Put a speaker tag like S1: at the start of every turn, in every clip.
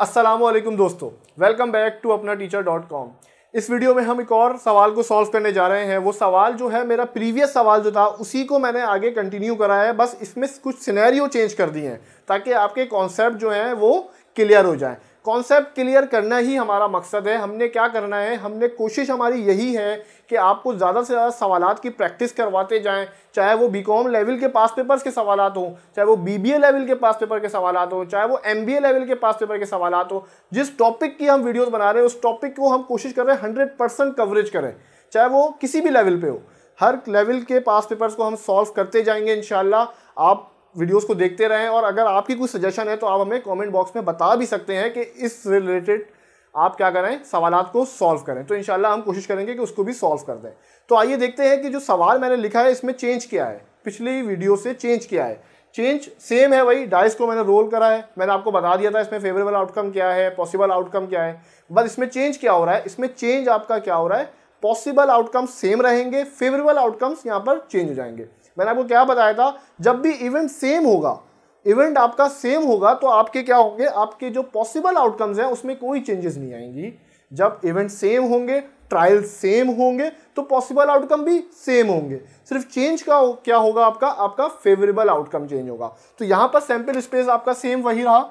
S1: असलम दोस्तों welcome back to अपना teacher dot com इस वीडियो में हम एक और सवाल को सॉल्व करने जा रहे हैं वो सवाल जो है मेरा प्रीवियस सवाल जो था उसी को मैंने आगे कंटिन्यू करा है बस इसमें कुछ सिनेरियो चेंज कर दिए हैं ताकि आपके कॉन्सेप्ट जो हैं वो क्लियर हो जाए कॉन्सेप्ट क्लियर करना ही हमारा मकसद है हमने क्या करना है हमने कोशिश हमारी यही है कि आपको ज़्यादा से ज़्यादा सवाल की प्रैक्टिस करवाते जाएं चाहे वो कॉम लेवल के पास पेपर्स के सवाल हों चाहे वो बी लेवल के पास पेपर के सवाल हों चाहे वो एमबीए लेवल के पास पेपर के सवाल हों जिस टॉपिक की हम वीडियोज़ बना रहे हैं उस टॉपिक को हम कोशिश कर रहे हैं हंड्रेड कवरेज करें चाहे वो किसी भी लेवल पर हो हर लेवल के पास पेपर्स को हम सॉल्व करते जाएंगे इन आप वीडियोस को देखते रहें और अगर आपकी कोई सजेशन है तो आप हमें कमेंट बॉक्स में बता भी सकते हैं कि इस रिलेटेड आप क्या करें सवाल को सॉल्व करें तो इन हम कोशिश करेंगे कि उसको भी सॉल्व कर दें तो आइए देखते हैं कि जो सवाल मैंने लिखा है इसमें चेंज क्या है पिछली वीडियो से चेंज क्या है चेंज सेम है वही डाइस को मैंने रोल करा है मैंने आपको बता दिया था इसमें फेवरेबल आउटकम क्या है पॉसिबल आउटकम क्या है बस इसमें चेंज क्या हो रहा है इसमें चेंज आपका क्या हो रहा है पॉसिबल आउटकम्स सेम रहेंगे फेवरेबल आउटकम्स यहाँ पर चेंज हो जाएंगे मैंने आपको क्या बताया था जब भी इवेंट सेम होगा इवेंट आपका सेम होगा तो आपके क्या होंगे आपके जो पॉसिबल आउटकम्स हैं उसमें कोई चेंजेस नहीं आएंगी जब इवेंट सेम होंगे ट्रायल सेम होंगे तो पॉसिबल आउटकम भी सेम होंगे सिर्फ चेंज का हो, क्या होगा आपका आपका फेवरेबल आउटकम चेंज होगा तो यहां पर सैंपल स्पेस आपका सेम वही रहा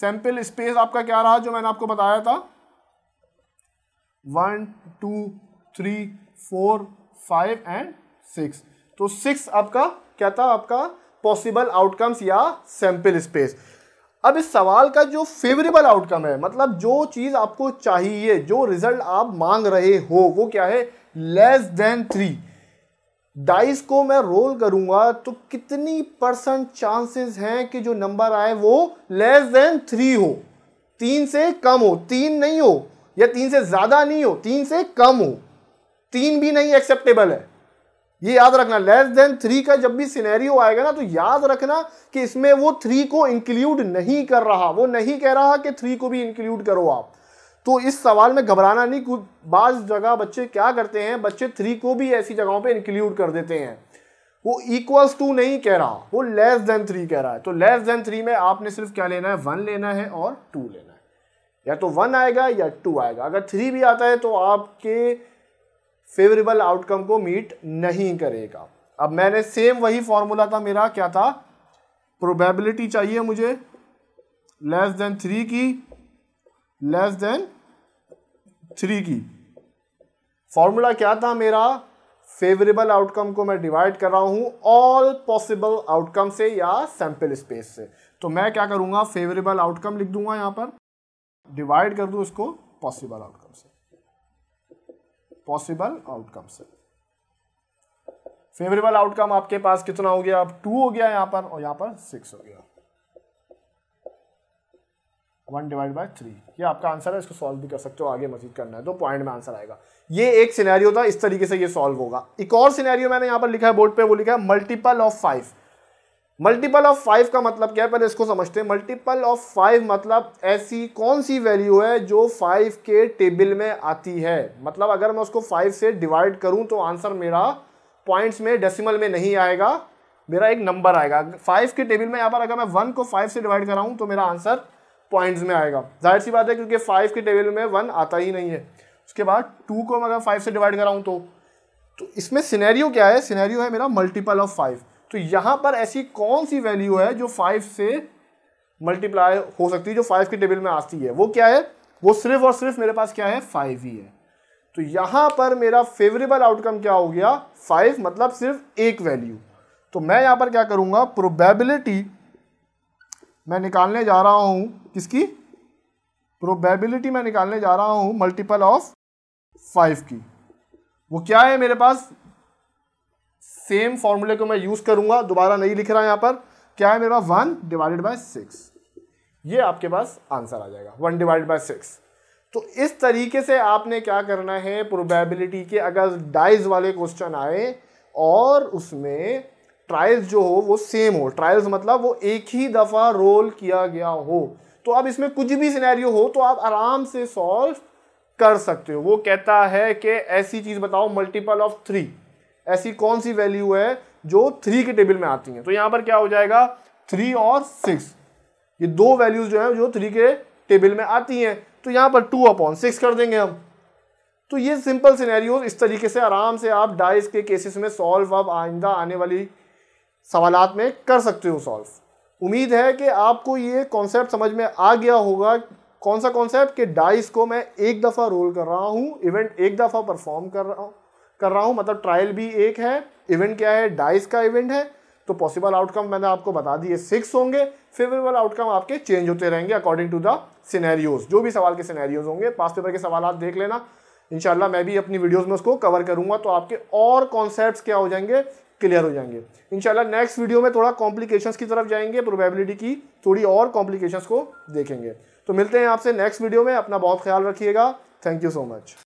S1: सैंपल स्पेस आपका क्या रहा जो मैंने आपको बताया था one two three four five and six तो सिक्स आपका क्या था आपका पॉसिबल आउटकम्स या सैंपल स्पेस अब इस सवाल का जो फेवरेबल आउटकम है मतलब जो चीज़ आपको चाहिए जो रिजल्ट आप मांग रहे हो वो क्या है लेस देन थ्री डाइस को मैं रोल करूंगा तो कितनी परसेंट चांसेस हैं कि जो नंबर आए वो लेस देन थ्री हो तीन से कम हो तीन नहीं हो या तीन से ज़्यादा नहीं हो तीन से कम हो तीन भी नहीं एक्सेप्टेबल है ये याद रखना लेस देन थ्री का जब भी सिनेरियो आएगा ना तो याद रखना कि इसमें वो थ्री को इंक्लूड नहीं कर रहा वो नहीं कह रहा कि थ्री को भी इंक्लूड करो आप तो इस सवाल में घबराना नहीं कुछ बाज जगह बच्चे क्या करते हैं बच्चे थ्री को भी ऐसी जगहों पे इंक्लूड कर देते हैं वो इक्वल्स टू नहीं कह रहा वो लेस देन थ्री कह रहा है तो लेस देन थ्री में आपने सिर्फ क्या लेना है वन लेना है और टू लेना है या तो वन आएगा या टू आएगा अगर थ्री भी आता है तो आपके फेवरेबल आउटकम को मीट नहीं करेगा अब मैंने सेम वही फॉर्मूला था मेरा क्या था प्रोबेबिलिटी चाहिए मुझे लेस देन थ्री की लेस देन थ्री की फॉर्मूला क्या था मेरा फेवरेबल आउटकम को मैं डिवाइड कर रहा हूं ऑल पॉसिबल आउटकम से या सैंपल स्पेस से तो मैं क्या करूंगा फेवरेबल आउटकम लिख दूंगा यहां पर डिवाइड कर दू इसको पॉसिबल आउटकम से पॉसिबल आउटकम से फेवरेबल आउटकम आपके पास कितना हो गया अब टू हो गया यहां पर और यहां पर सिक्स हो गया वन डिवाइड बाय थ्री ये आपका आंसर है इसको सॉल्व भी कर सकते हो आगे मजीद करना है तो पॉइंट में आंसर आएगा ये एक सिनेरियो था इस तरीके से ये सॉल्व होगा एक और सिनेरियो मैंने यहाँ पर लिखा है बोर्ड पे वो लिखा है multiple of five multiple of five का मतलब क्या है पहले इसको समझते हैं मल्टीपल ऑफ फाइव मतलब ऐसी कौन सी वैल्यू है जो फाइव के टेबल में आती है मतलब अगर मैं उसको फाइव से डिवाइड करूं तो आंसर मेरा पॉइंट्स में डेसिमल में नहीं आएगा मेरा एक नंबर आएगा फाइव के टेबल में यहाँ पर अगर मैं वन को फाइव से डिवाइड कराऊँ तो मेरा आंसर पॉइंट्स में आएगा जाहिर सी बात है क्योंकि फाइव के टेबल में वन आता ही नहीं है उसके बाद टू को मैं अगर फाइव से डिवाइड कराऊँ तो, तो इसमें सिनेरियो क्या है सिनेरियो है मेरा मल्टीपल ऑफ फाइव तो यहाँ पर ऐसी कौन सी वैल्यू है जो फाइव से मल्टीप्लाई हो सकती है जो फाइव के टेबल में आती है वो क्या है वो सिर्फ और सिर्फ मेरे पास क्या है फाइव ही है तो यहाँ पर मेरा फेवरेबल आउटकम क्या हो गया फाइव मतलब सिर्फ एक वैल्यू तो मैं यहाँ पर क्या करूँगा प्रोबेबिलिटी मैं निकालने जा रहा हूँ किसकी प्रोबेबिलिटी मैं निकालने जा रहा हूँ मल्टीपल ऑफ फाइव की वो क्या है मेरे पास सेम फॉर्मूले को मैं यूज करूंगा दोबारा नहीं लिख रहा यहाँ पर क्या है मेरा वन डिवाइडेड बाय सिक्स ये आपके पास आंसर आ जाएगा वन डिवाइड बाय सिक्स तो इस तरीके से आपने क्या करना है प्रोबेबिलिटी के अगर डाइज वाले क्वेश्चन आए और उसमें ट्रायल्स जो हो वो सेम हो ट्रायल्स मतलब वो एक ही दफ़ा रोल किया गया हो तो अब इसमें कुछ भी सिनेरियो हो तो आप आराम से सॉल्व कर सकते हो वो कहता है कि ऐसी चीज़ बताओ मल्टीपल ऑफ थ्री ऐसी कौन सी वैल्यू है जो थ्री के टेबल में आती हैं तो यहाँ पर क्या हो जाएगा थ्री और सिक्स ये दो वैल्यूज जो है जो थ्री के टेबल में आती हैं तो यहाँ पर टू अपॉन सिक्स कर देंगे हम तो ये सिंपल सिनेरियोस इस तरीके से आराम से आप डाइस के केसेस में सॉल्व अब आइंदा आने वाली सवाल में कर सकते हो सॉल्व उम्मीद है कि आपको ये कॉन्सेप्ट समझ में आ गया होगा कौन सा कॉन्सेप्ट कि डाइस को मैं एक दफ़ा रोल कर रहा हूँ इवेंट एक दफ़ा परफॉर्म कर रहा हूँ कर रहा हूँ मतलब ट्रायल भी एक है इवेंट क्या है डाइस का इवेंट है तो पॉसिबल आउटकम मैंने आपको बता दिए सिक्स होंगे फेवरेबल आउटकम आपके चेंज होते रहेंगे अकॉर्डिंग टू द सिनेरियोज जो भी सवाल के सिनेरियोज होंगे पास पेपर के सवाल आप देख लेना इनशाला मैं भी अपनी वीडियोज़ में उसको कवर करूंगा तो आपके और कॉन्सेप्ट क्या हो जाएंगे क्लियर हो जाएंगे इनशाला नेक्स्ट वीडियो में थोड़ा कॉम्प्लिकेशंस की तरफ जाएंगे प्रोबेबिलिटी की थोड़ी और कॉम्प्लिकेशंस को देखेंगे तो मिलते हैं आपसे नेक्स्ट वीडियो में अपना बहुत ख्याल रखिएगा थैंक यू सो मच